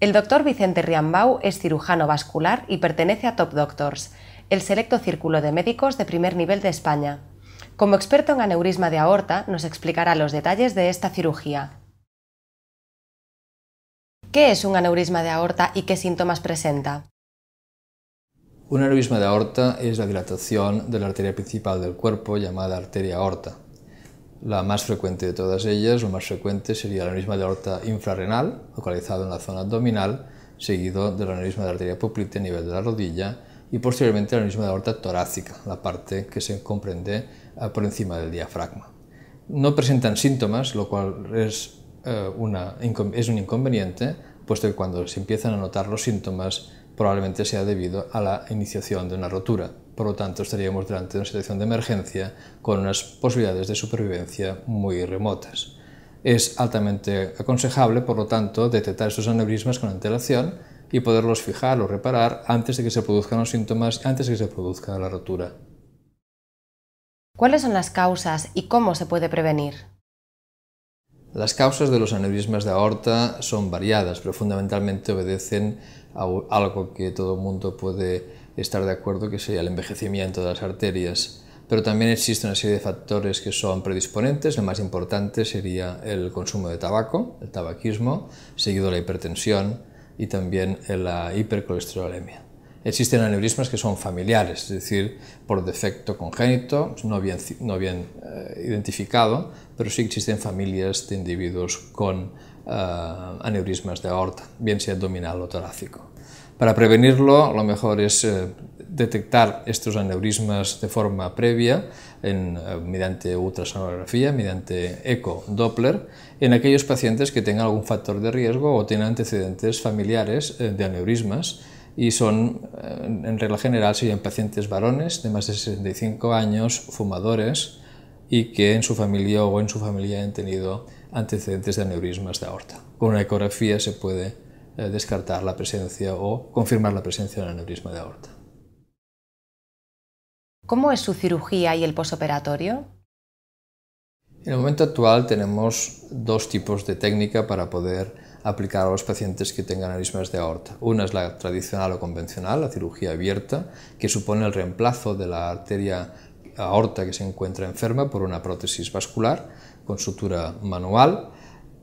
El doctor Vicente Riambau es cirujano vascular y pertenece a Top Doctors, el selecto círculo de médicos de primer nivel de España. Como experto en aneurisma de aorta, nos explicará los detalles de esta cirugía. ¿Qué es un aneurisma de aorta y qué síntomas presenta? Un aneurisma de aorta es la dilatación de la arteria principal del cuerpo llamada arteria aorta la más frecuente de todas ellas, lo más frecuente, sería el aneurisma de aorta infrarrenal, localizado en la zona abdominal, seguido del aneurisma de arteria poplite a nivel de la rodilla y posteriormente el aneurisma de aorta torácica, la parte que se comprende eh, por encima del diafragma. No presentan síntomas, lo cual es, eh, es un inconveniente, puesto que cuando se empiezan a notar los síntomas probablemente sea debido a la iniciación de una rotura. Por lo tanto, estaríamos delante de una situación de emergencia con unas posibilidades de supervivencia muy remotas. Es altamente aconsejable, por lo tanto, detectar esos aneurismas con antelación y poderlos fijar o reparar antes de que se produzcan los síntomas, antes de que se produzca la rotura. ¿Cuáles son las causas y cómo se puede prevenir? Las causas de los aneurismas de aorta son variadas, pero fundamentalmente obedecen a algo que todo el mundo puede estar de acuerdo que sería el envejecimiento de las arterias. Pero también existe una serie de factores que son predisponentes. El más importante sería el consumo de tabaco, el tabaquismo, seguido la hipertensión y también la hipercolesterolemia. Existen aneurismas que son familiares, es decir, por defecto congénito, no bien, no bien eh, identificado, pero sí existen familias de individuos con eh, aneurismas de aorta, bien sea abdominal o torácico. Para prevenirlo, lo mejor es eh, detectar estos aneurismas de forma previa eh, mediante ultrasonografía, mediante eco Doppler, en aquellos pacientes que tengan algún factor de riesgo o tienen antecedentes familiares eh, de aneurismas y son, en regla general, serían pacientes varones de más de 65 años, fumadores y que en su familia o en su familia han tenido antecedentes de aneurismas de aorta. Con una ecografía se puede eh, descartar la presencia o confirmar la presencia de un aneurisma de aorta. ¿Cómo es su cirugía y el posoperatorio? En el momento actual tenemos dos tipos de técnica para poder aplicar a los pacientes que tengan aneurismas de aorta. Una es la tradicional o convencional, la cirugía abierta, que supone el reemplazo de la arteria aorta que se encuentra enferma por una prótesis vascular con sutura manual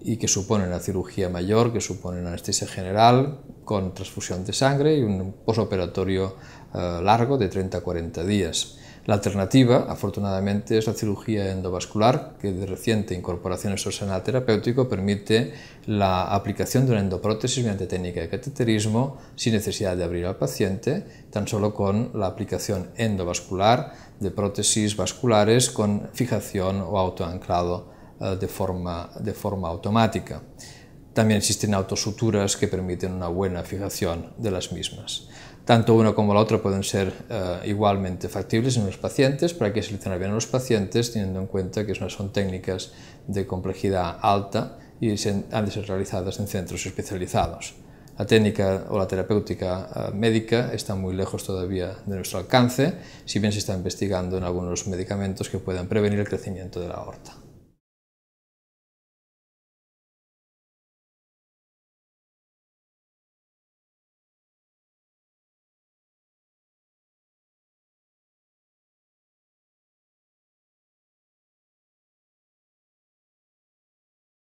y que suponen la cirugía mayor, que suponen una anestesia general con transfusión de sangre y un posoperatorio eh, largo de 30 a 40 días. La alternativa, afortunadamente, es la cirugía endovascular, que de reciente incorporación en su arsenal terapéutico permite la aplicación de una endoprótesis mediante técnica de cateterismo sin necesidad de abrir al paciente, tan solo con la aplicación endovascular de prótesis vasculares con fijación o autoanclado eh, de forma, de forma automática. También existen autosuturas que permiten una buena fijación de las mismas. Tanto una como la otra pueden ser eh, igualmente factibles en los pacientes, para que seleccionar bien a los pacientes, teniendo en cuenta que son técnicas de complejidad alta y han de ser realizadas en centros especializados. La técnica o la terapéutica eh, médica está muy lejos todavía de nuestro alcance, si bien se está investigando en algunos medicamentos que puedan prevenir el crecimiento de la aorta.